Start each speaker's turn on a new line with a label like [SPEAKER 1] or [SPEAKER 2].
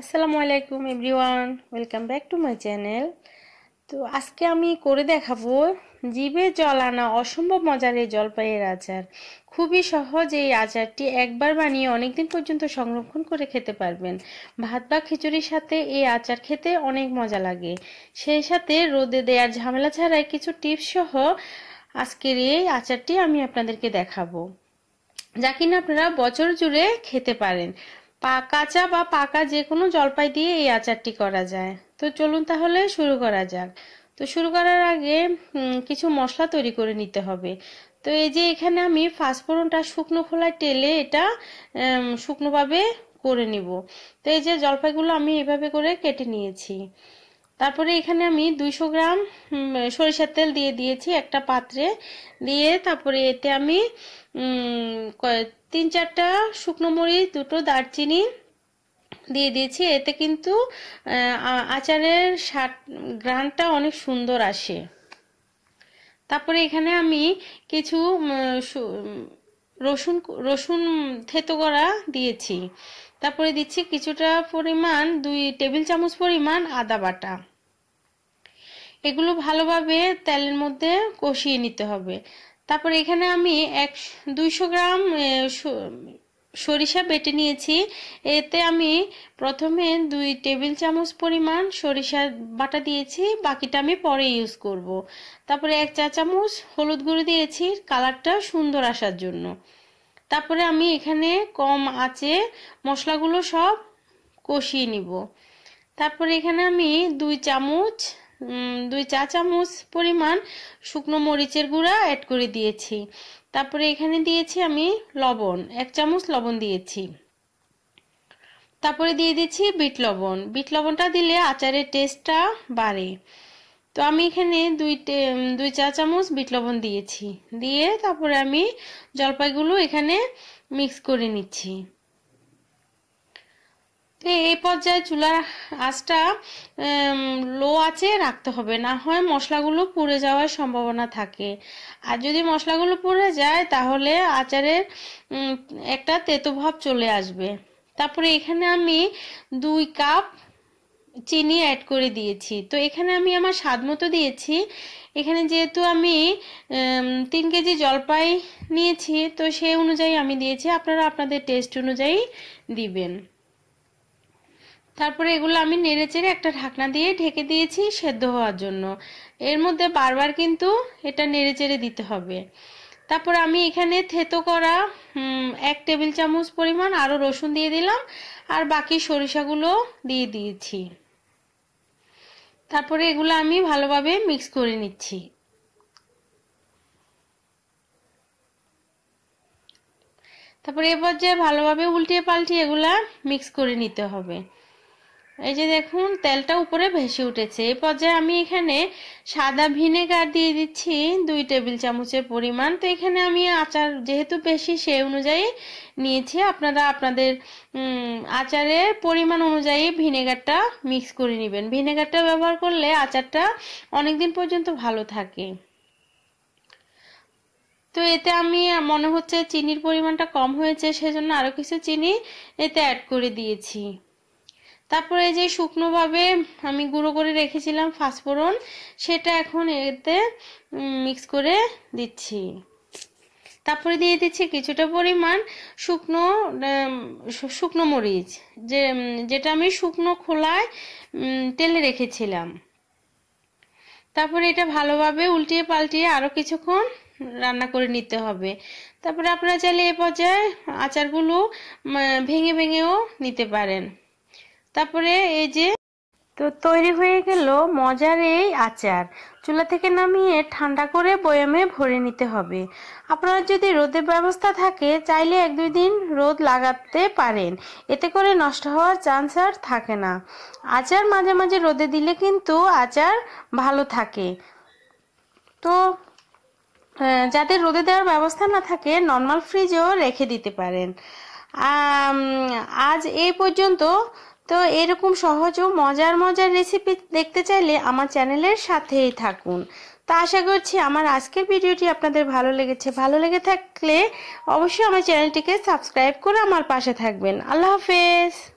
[SPEAKER 1] আসসালামু আলাইকুম everyone welcome back to my channel তো আজকে আমি করে দেখাবো জিভে জল আনা অসম্ভব মজার এই জলপাইয়ের আচার খুবই সহজ এই আচারটি একবার বানিয়ে অনেকদিন পর্যন্ত সংরক্ষণ করে খেতে পারবেন ভাত বা খিচুড়ির সাথে এই আচার খেতে অনেক মজা লাগে সেই সাথে রোদে দেওয়ার ঝামেলা ছাড়াই কিছু টিপস সহ আজকের এই আচারটি আমি আপনাদেরকে দেখাবো যা কিনা আপনারা বছর জুড়ে খেতে পারেন পাকা চা বা পাকা যে কোনো জলপাই দিয়ে এই আচারটি করা যায় তো চলুন তাহলে শুরু করা যাক তো শুরু করার আগে কিছু মশলা তৈরি করে নিতে হবে তো এই যে এখানে আমি ফাঁসফোড়নটা শুকনো খোলায় টেলে এটা শুকনোভাবে করে নিব তো এই যে জলপাইগুলো আমি এভাবে করে কেটে নিয়েছি তারপরে এখানে আমি দুইশো গ্রাম সরিষার তেল দিয়ে দিয়েছি একটা পাত্রে দিয়ে তারপরে এতে আমি তিন চারটা শুকনো মরিচ দুটো দারচিনি দিয়ে দিয়েছি এতে কিন্তু আচারের সাত গ্রানটা অনেক সুন্দর আসে তারপরে এখানে আমি কিছু রসুন রসুন থেতো করা দিয়েছি তারপরে দিচ্ছি কিছুটা পরিমাণ দুই টেবিল চামচ পরিমাণ আদা বাটা এগুলো ভালোভাবে তেলের মধ্যে কষিয়ে নিতে হবে তারপর এখানে আমি এক দুইশো গ্রাম সরিষা বেটে নিয়েছি এতে আমি প্রথমে দুই টেবিল চামচ পরিমাণ সরিষা বাটা দিয়েছি বাকিটা আমি পরে ইউজ করব। তারপরে এক চা চামচ হলুদ গুঁড়ো দিয়েছি কালারটা সুন্দর আসার জন্য তারপরে আমি এখানে কম আঁচে মশলাগুলো সব কষিয়ে নিব তারপরে এখানে আমি দুই চামচ দুই চা চামচ পরিমাণ শুকনো মরিচের গুঁড়া অ্যাড করে দিয়েছি তারপরে এখানে দিয়েছি আমি লবণ এক চামচ লবণ দিয়েছি তারপরে দিয়ে দিচ্ছি বিট লবণ বিট লবণটা দিলে আচারের টেস্টটা বাড়ে তো আমি এখানে দুই দুই চা চামচ বিট লবণ দিয়েছি দিয়ে তারপরে আমি জলপাইগুলো এখানে মিক্স করে নিচ্ছি তো এই পর্যায়ে চুলার আঁচটা লো আছে রাখতে হবে না হয় মশলাগুলো পুড়ে যাওয়ার সম্ভাবনা থাকে আর যদি মশলাগুলো পুড়ে যায় তাহলে আচারের একটা তেতোভাব চলে আসবে তারপরে এখানে আমি দুই কাপ চিনি অ্যাড করে দিয়েছি তো এখানে আমি আমার স্বাদ মতো দিয়েছি এখানে যেহেতু আমি তিন কেজি জলপাই নিয়েছি তো সেই অনুযায়ী আমি দিয়েছি আপনারা আপনাদের টেস্ট অনুযায়ী দিবেন তারপরে এগুলো আমি নেড়ে চেড়ে একটা ঢাকনা দিয়ে ঢেকে দিয়েছি সেদ্ধ হওয়ার জন্য এর মধ্যে বারবার কিন্তু এটা নেড়ে চেড়ে দিতে হবে তারপর আমি এখানে থেতো করা এক টেবিল চামচ পরিমাণ আরও রসুন দিয়ে দিলাম আর বাকি সরিষাগুলো দিয়ে দিয়েছি তারপরে এগুলো আমি ভালোভাবে মিক্স করে নিচ্ছি তারপরে এ পর্যায়ে ভালোভাবে উল্টিয়ে পাল্টিয়ে এগুলা মিক্স করে নিতে হবে এই যে দেখুন তেলটা উপরে ভেসে উঠেছে এই পর্যায়ে আমি এখানে সাদা ভিনেগার দিয়ে দিচ্ছি দুই টেবিল চামচের পরিমাণ তো এখানে আমি আচার যেহেতু বেশি সেই অনুযায়ী নিয়েছি আপনারা আপনাদের আচারের পরিমাণ অনুযায়ী ভিনেগারটা মিক্স করে নেবেন ভিনেগারটা ব্যবহার করলে আচারটা অনেকদিন পর্যন্ত ভালো থাকে তো এতে আমি মনে হচ্ছে চিনির পরিমাণটা কম হয়েছে সেজন্য আরও কিছু চিনি এতে অ্যাড করে দিয়েছি তারপরে যে শুকনোভাবে আমি গুঁড়ো করে রেখেছিলাম ফাঁসফোড়ন সেটা এখন এতে মিক্স করে দিচ্ছি তারপরে দিয়ে দিচ্ছি কিছুটা পরিমাণ শুকনো শুকনো মরিচ যে যেটা আমি শুকনো খোলায় তেলে রেখেছিলাম তারপরে এটা ভালোভাবে উল্টিয়ে পাল্টিয়ে আরও কিছুক্ষণ রান্না করে নিতে হবে তারপরে আপনারা চাইলে এ পর্যায়ে আচারগুলো ভেঙে ভেঙেও নিতে পারেন তারপরে এই যে তো তৈরি হয়ে গেল মজার এই আচার চুলা থেকে নামিয়ে ঠান্ডা করে বয়ামে ভরে নিতে হবে আপনারা যদি রোদের ব্যবস্থা থাকে চাইলে এক দুই দিন রোদ লাগাতে পারেন এতে করে নষ্ট হওয়ার চান্স আর থাকে না আচার মাঝে মাঝে রোদে দিলে কিন্তু আচার ভালো থাকে তো যাদের রোদে দেওয়ার ব্যবস্থা না থাকে নর্মাল ফ্রিজেও রেখে দিতে পারেন আজ এই পর্যন্ত তো এরকম সহজ ও মজার মজার রেসিপি দেখতে চাইলে আমার চ্যানেলের সাথেই থাকুন তো আশা করছি আমার আজকের ভিডিওটি আপনাদের ভালো লেগেছে ভালো লেগে থাকলে অবশ্যই আমার চ্যানেলটিকে সাবস্ক্রাইব করে আমার পাশে থাকবেন আল্লাহ হাফেজ